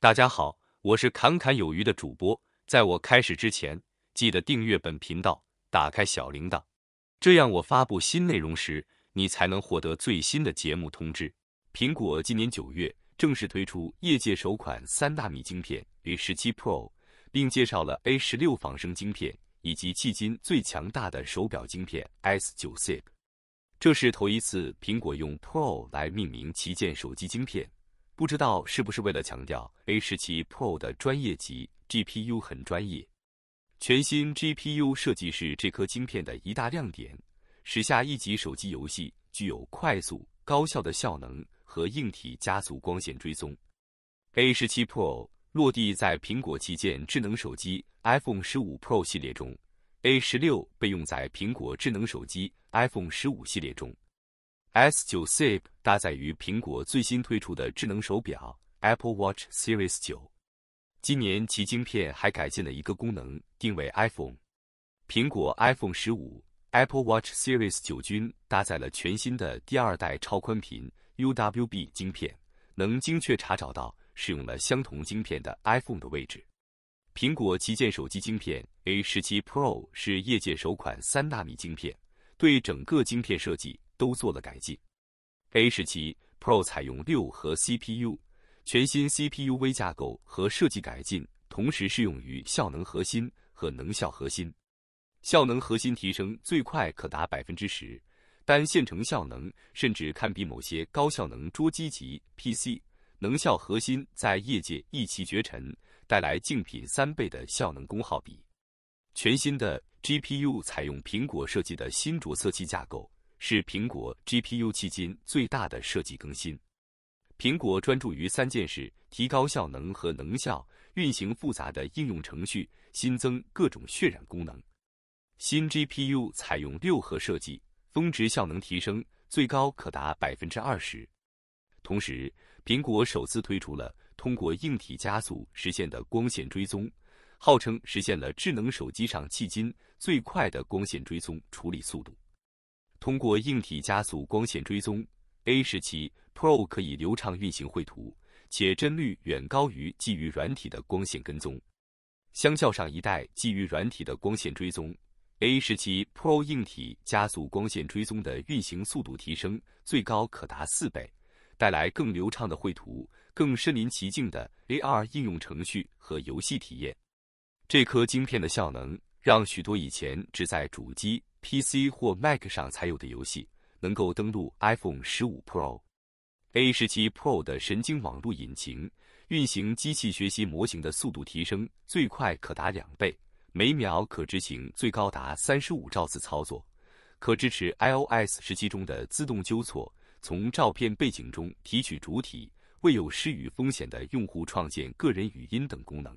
大家好，我是侃侃有余的主播。在我开始之前，记得订阅本频道，打开小铃铛，这样我发布新内容时，你才能获得最新的节目通知。苹果今年九月正式推出业界首款三纳米晶片 A 十七 Pro，并介绍了 A 十六仿生晶片以及迄今最强大的手表晶片 S 九 SiP。这是头一次苹果用 Pro 来命名旗舰手机晶片。不知道是不是为了强调 A17 Pro 的专业级 GPU 很专业，全新 GPU 设计是这颗晶片的一大亮点，使下一级手机游戏具有快速高效的效能和硬体加速光线追踪。A17 Pro 落地在苹果旗舰智能手机 iPhone 15 Pro 系列中，A16 被用在苹果智能手机 iPhone 15系列中。S9 s a i p 搭载于苹果最新推出的智能手表 Apple Watch Series 9，今年其晶片还改进了一个功能，定位 iPhone。苹果 iPhone 15、Apple Watch Series 9均搭载了全新的第二代超宽屏 UWB 晶片，能精确查找到使用了相同晶片的 iPhone 的位置。苹果旗舰手机晶片 A17 Pro 是业界首款三纳米晶片，对整个晶片设计。都做了改进。A17 Pro 采用六核 CPU，全新 CPU 微架构和设计改进，同时适用于效能核心和能效核心。效能核心提升最快可达百分之十，单线程效能甚至堪比某些高效能捉鸡级 PC。能效核心在业界一骑绝尘，带来竞品三倍的效能功耗比。全新的 GPU 采用苹果设计的新着色器架构。是苹果 GPU 迄今最大的设计更新。苹果专注于三件事：提高效能和能效，运行复杂的应用程序，新增各种渲染功能。新 GPU 采用六核设计，峰值效能提升最高可达百分之二十。同时，苹果首次推出了通过硬体加速实现的光线追踪，号称实现了智能手机上迄今最快的光线追踪处理速度。通过硬体加速光线追踪，A17 Pro 可以流畅运行绘图，且帧率远高于基于软体的光线跟踪。相较上一代基于软体的光线追踪，A17 Pro 硬体加速光线追踪的运行速度提升最高可达四倍，带来更流畅的绘图、更身临其境的 AR 应用程序和游戏体验。这颗晶片的效能让许多以前只在主机。PC 或 Mac 上才有的游戏能够登录 iPhone 15 Pro、A17 Pro 的神经网络引擎，运行机器学习模型的速度提升最快可达两倍，每秒可执行最高达三十五兆次操作，可支持 iOS 17中的自动纠错、从照片背景中提取主体、为有失语风险的用户创建个人语音等功能。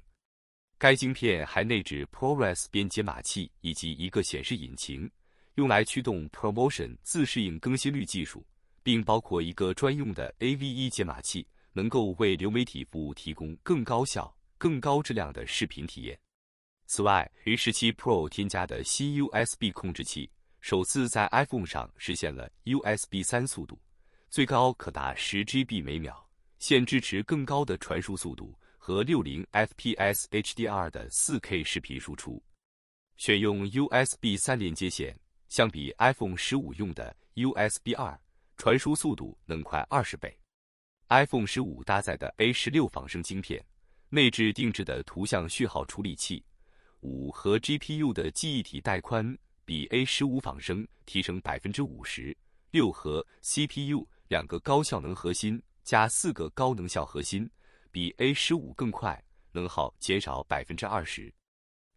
该晶片还内置 ProRes 编解码器以及一个显示引擎，用来驱动 ProMotion 自适应更新率技术，并包括一个专用的 a v e 解码器，能够为流媒体服务提供更高效、更高质量的视频体验。此外，H7 Pro 添加的新 USB 控制器首次在 iPhone 上实现了 USB 3速度，最高可达 10GB 每秒，现支持更高的传输速度。和六零 fps HDR 的四 K 视频输出，选用 USB 三连接线，相比 iPhone 十五用的 USB 二，传输速度能快二十倍。iPhone 十五搭载的 A 十六仿生芯片，内置定制的图像序号处理器五和 GPU 的记忆体带宽比 A 十五仿生提升百分之五十，六核 CPU 两个高效能核心加四个高能效核心。比 A 十五更快，能耗减少百分之二十。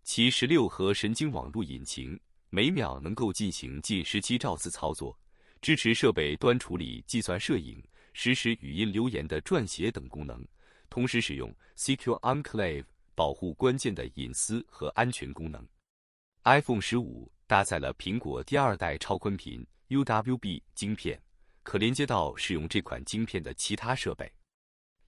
其十六核神经网络引擎每秒能够进行近十七兆次操作，支持设备端处理计算、摄影、实时语音留言的撰写等功能，同时使用 Secure Enclave 保护关键的隐私和安全功能。iPhone 十五搭载了苹果第二代超宽频 UWB 晶片，可连接到使用这款晶片的其他设备。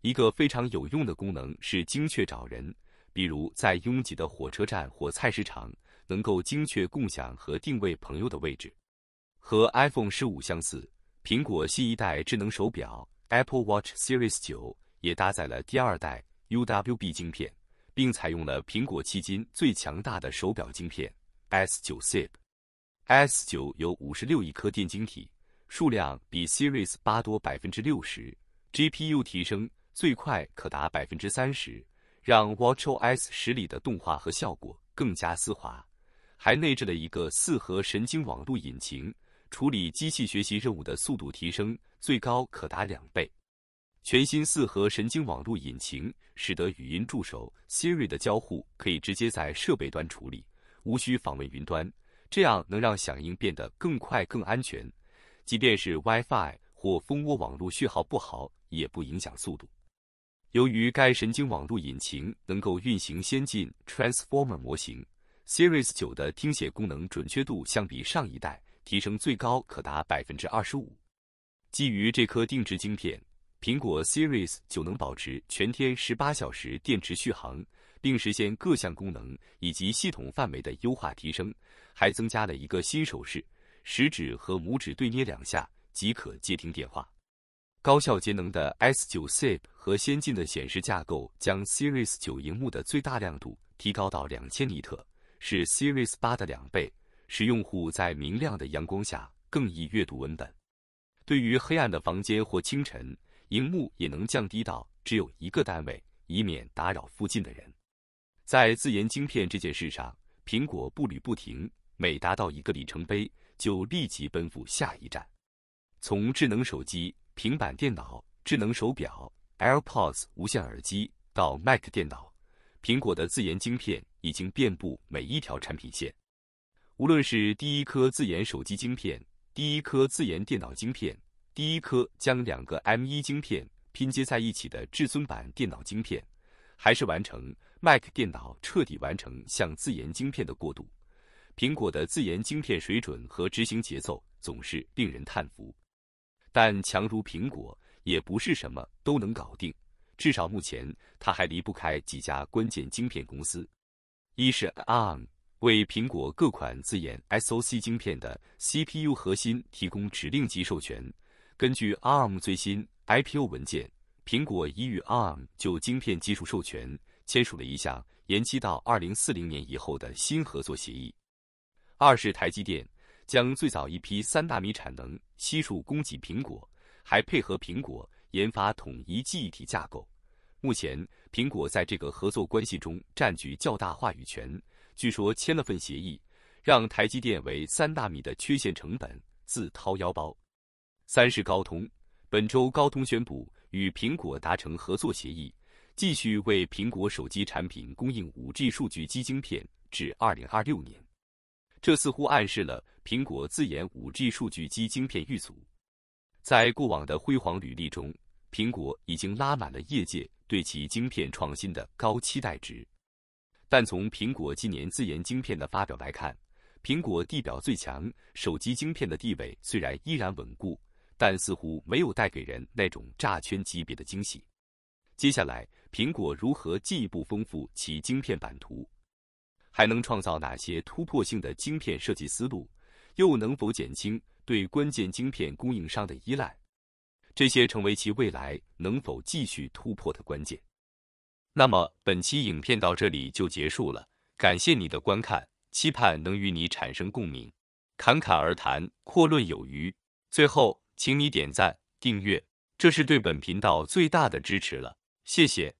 一个非常有用的功能是精确找人，比如在拥挤的火车站或菜市场，能够精确共享和定位朋友的位置。和 iPhone 十五相似，苹果新一代智能手表 Apple Watch Series 九也搭载了第二代 UWB 晶片，并采用了苹果迄今最强大的手表晶片 S 九 s i p S 九有五十六亿颗电晶体，数量比 Series 八多百分之六十，GPU 提升。最快可达百分之三十，让 WatchOS 十里的动画和效果更加丝滑，还内置了一个四核神经网络引擎，处理机器学习任务的速度提升最高可达两倍。全新四核神经网络引擎使得语音助手 Siri 的交互可以直接在设备端处理，无需访问云端，这样能让响应变得更快、更安全。即便是 Wi-Fi 或蜂窝网络信号不好，也不影响速度。由于该神经网络引擎能够运行先进 Transformer 模型，SiriS 9的听写功能准确度相比上一代提升最高可达百分之二十五。基于这颗定制晶片，苹果 SiriS 9能保持全天十八小时电池续航，并实现各项功能以及系统范围的优化提升，还增加了一个新手势：食指和拇指对捏两下即可接听电话。高效节能的 S9 s i p 和先进的显示架构，将 Series 九荧幕的最大亮度提高到两千尼特，是 Series 八的两倍，使用户在明亮的阳光下更易阅读文本。对于黑暗的房间或清晨，荧幕也能降低到只有一个单位，以免打扰附近的人。在自研晶片这件事上，苹果步履不停，每达到一个里程碑，就立即奔赴下一站。从智能手机。平板电脑、智能手表、AirPods 无线耳机到 Mac 电脑，苹果的自研晶片已经遍布每一条产品线。无论是第一颗自研手机晶片、第一颗自研电脑晶片、第一颗将两个 M1 晶片拼接在一起的至尊版电脑晶片，还是完成 Mac 电脑彻底完成向自研晶片的过渡，苹果的自研晶片水准和执行节奏总是令人叹服。但强如苹果，也不是什么都能搞定。至少目前，他还离不开几家关键晶片公司。一是 ARM，为苹果各款自研 SOC 晶片的 CPU 核心提供指令集授权。根据 ARM 最新 IPO 文件，苹果已与 ARM 就晶片技术授权签署了一项延期到二零四零年以后的新合作协议。二是台积电。将最早一批三纳米产能悉数供给苹果，还配合苹果研发统一记忆体架构。目前，苹果在这个合作关系中占据较大话语权。据说签了份协议，让台积电为三纳米的缺陷成本自掏腰包。三是高通，本周高通宣布与苹果达成合作协议，继续为苹果手机产品供应 5G 数据基晶片至2026年。这似乎暗示了苹果自研 5G 数据机晶片遇阻。在过往的辉煌履历中，苹果已经拉满了业界对其晶片创新的高期待值。但从苹果今年自研晶片的发表来看，苹果地表最强手机晶片的地位虽然依然稳固，但似乎没有带给人那种炸圈级别的惊喜。接下来，苹果如何进一步丰富其晶片版图？还能创造哪些突破性的晶片设计思路？又能否减轻对关键晶片供应商的依赖？这些成为其未来能否继续突破的关键。那么本期影片到这里就结束了，感谢你的观看，期盼能与你产生共鸣。侃侃而谈，阔论有余。最后，请你点赞、订阅，这是对本频道最大的支持了，谢谢。